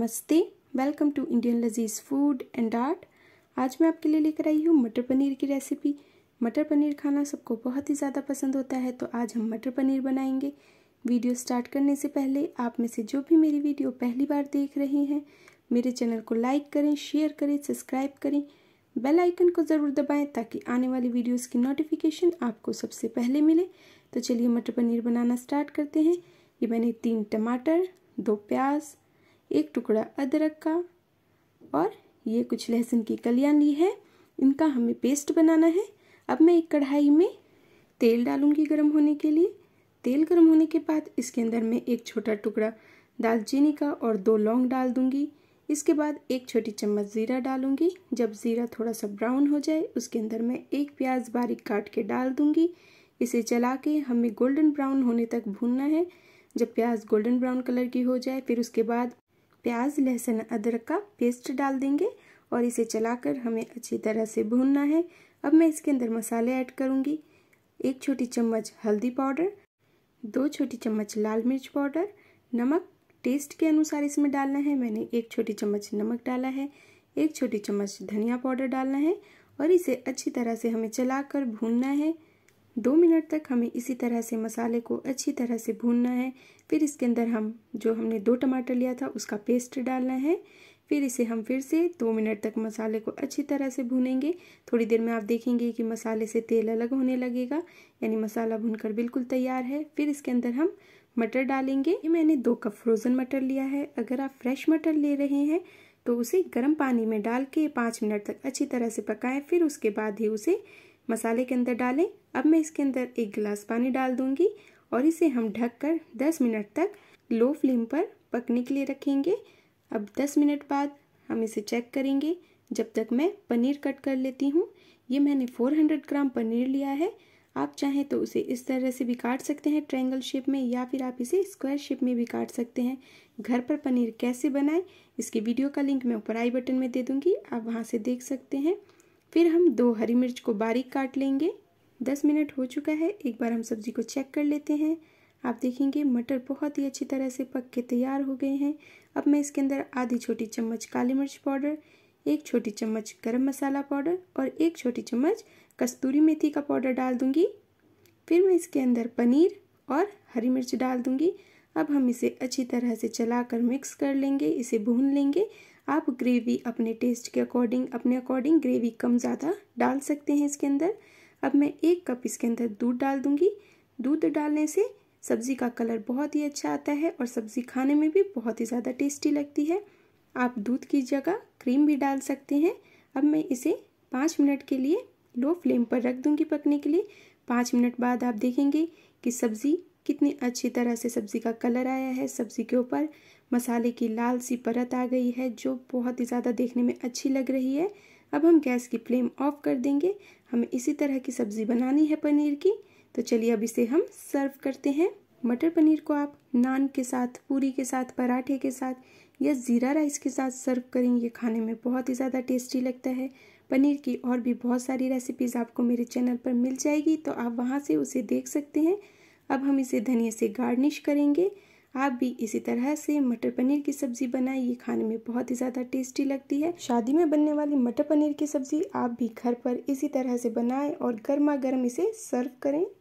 नमस्ते welcome to Indian लजीज food and art आज मैं आपके लिए लेकर आई हूँ मटर पनीर की रेसिपी मटर पनीर खाना सबको बहुत ही ज़्यादा पसंद होता है तो आज हम मटर पनीर बनाएंगे वीडियो स्टार्ट करने से पहले आप में से जो भी मेरी वीडियो पहली बार देख रहे हैं मेरे चैनल को लाइक करें शेयर करें सब्सक्राइब करें बेल आइकन को ज़रूर दबाएं ताकि आने वाली वीडियोस की नोटिफिकेशन आपको सबसे पहले मिले तो चलिए मटर पनीर बनाना स्टार्ट करते हैं ये मैंने तीन टमाटर दो प्याज एक टुकड़ा अदरक का और ये कुछ लहसुन की कलियाँ ली है इनका हमें पेस्ट बनाना है अब मैं एक कढ़ाई में तेल डालूंगी गर्म होने के लिए तेल गर्म होने के बाद इसके अंदर मैं एक छोटा टुकड़ा दालचीनी का और दो लौंग डाल दूंगी इसके बाद एक छोटी चम्मच ज़ीरा डालूंगी जब ज़ीरा थोड़ा सा ब्राउन हो जाए उसके अंदर मैं एक प्याज बारीक काट के डाल दूंगी इसे चला के हमें गोल्डन ब्राउन होने तक भूनना है जब प्याज गोल्डन ब्राउन कलर की हो जाए फिर उसके बाद प्याज लहसुन अदरक का पेस्ट डाल देंगे और इसे चलाकर हमें अच्छी तरह से भूनना है अब मैं इसके अंदर मसाले ऐड करूँगी एक छोटी चम्मच हल्दी पाउडर दो छोटी चम्मच लाल मिर्च पाउडर नमक टेस्ट के अनुसार इसमें डालना है मैंने एक छोटी चम्मच नमक डाला है एक छोटी चम्मच धनिया पाउडर डालना है और इसे अच्छी तरह से हमें चलाकर भूनना है दो मिनट तक हमें इसी तरह से मसाले को अच्छी तरह से भूनना है फिर इसके अंदर हम जो हमने दो टमाटर लिया था उसका पेस्ट डालना है फिर इसे हम फिर से दो मिनट तक मसाले को अच्छी तरह से भूनेंगे थोड़ी देर में आप देखेंगे कि मसाले से तेल अलग होने लगेगा यानी मसाला भूनकर बिल्कुल तैयार है फिर इसके अंदर हम मटर डालेंगे ये मैंने दो कप फ्रोज़न मटर लिया है अगर आप फ्रेश मटर ले रहे हैं तो उसे गर्म पानी में डाल के पाँच मिनट तक अच्छी तरह से पकाएं फिर उसके बाद ही उसे मसाले के अंदर डालें अब मैं इसके अंदर एक गिलास पानी डाल दूंगी और इसे हम ढककर 10 मिनट तक लो फ्लेम पर पकने के लिए रखेंगे अब 10 मिनट बाद हम इसे चेक करेंगे जब तक मैं पनीर कट कर लेती हूँ ये मैंने 400 ग्राम पनीर लिया है आप चाहें तो उसे इस तरह से भी काट सकते हैं ट्रायंगल शेप में या फिर आप इसे स्क्वायर शेप में भी काट सकते हैं घर पर पनीर कैसे बनाएं इसकी वीडियो का लिंक मैं ऊपर आई बटन में दे दूंगी आप वहाँ से देख सकते हैं फिर हम दो हरी मिर्च को बारीक काट लेंगे दस मिनट हो चुका है एक बार हम सब्जी को चेक कर लेते हैं आप देखेंगे मटर बहुत ही अच्छी तरह से पक के तैयार हो गए हैं अब मैं इसके अंदर आधी छोटी चम्मच काली मिर्च पाउडर एक छोटी चम्मच गरम मसाला पाउडर और एक छोटी चम्मच कस्तूरी मेथी का पाउडर डाल दूंगी फिर मैं इसके अंदर पनीर और हरी मिर्च डाल दूंगी अब हम इसे अच्छी तरह से चलाकर मिक्स कर लेंगे इसे भून लेंगे आप ग्रेवी अपने टेस्ट के अकॉर्डिंग अपने अकॉर्डिंग ग्रेवी कम ज़्यादा डाल सकते हैं इसके अंदर अब मैं एक कप इसके अंदर दूध डाल दूँगी दूध डालने से सब्ज़ी का कलर बहुत ही अच्छा आता है और सब्ज़ी खाने में भी बहुत ही ज़्यादा टेस्टी लगती है आप दूध की जगह क्रीम भी डाल सकते हैं अब मैं इसे पाँच मिनट के लिए लो फ्लेम पर रख दूंगी पकने के लिए पाँच मिनट बाद आप देखेंगे कि सब्ज़ी कितनी अच्छी तरह से सब्ज़ी का कलर आया है सब्ज़ी के ऊपर मसाले की लाल सी परत आ गई है जो बहुत ही ज़्यादा देखने में अच्छी लग रही है अब हम गैस की फ्लेम ऑफ कर देंगे हमें इसी तरह की सब्ज़ी बनानी है पनीर की तो चलिए अब इसे हम सर्व करते हैं मटर पनीर को आप नान के साथ पूरी के साथ पराठे के साथ या ज़ीरा राइस के साथ सर्व करेंगे खाने में बहुत ही ज़्यादा टेस्टी लगता है पनीर की और भी बहुत सारी रेसिपीज़ आपको मेरे चैनल पर मिल जाएगी तो आप वहाँ से उसे देख सकते हैं अब हम इसे धनिया से गार्निश करेंगे आप भी इसी तरह से मटर पनीर की सब्ज़ी बनाएं ये खाने में बहुत ही ज़्यादा टेस्टी लगती है शादी में बनने वाली मटर पनीर की सब्ज़ी आप भी घर पर इसी तरह से बनाएं और गर्मा गर्म इसे सर्व करें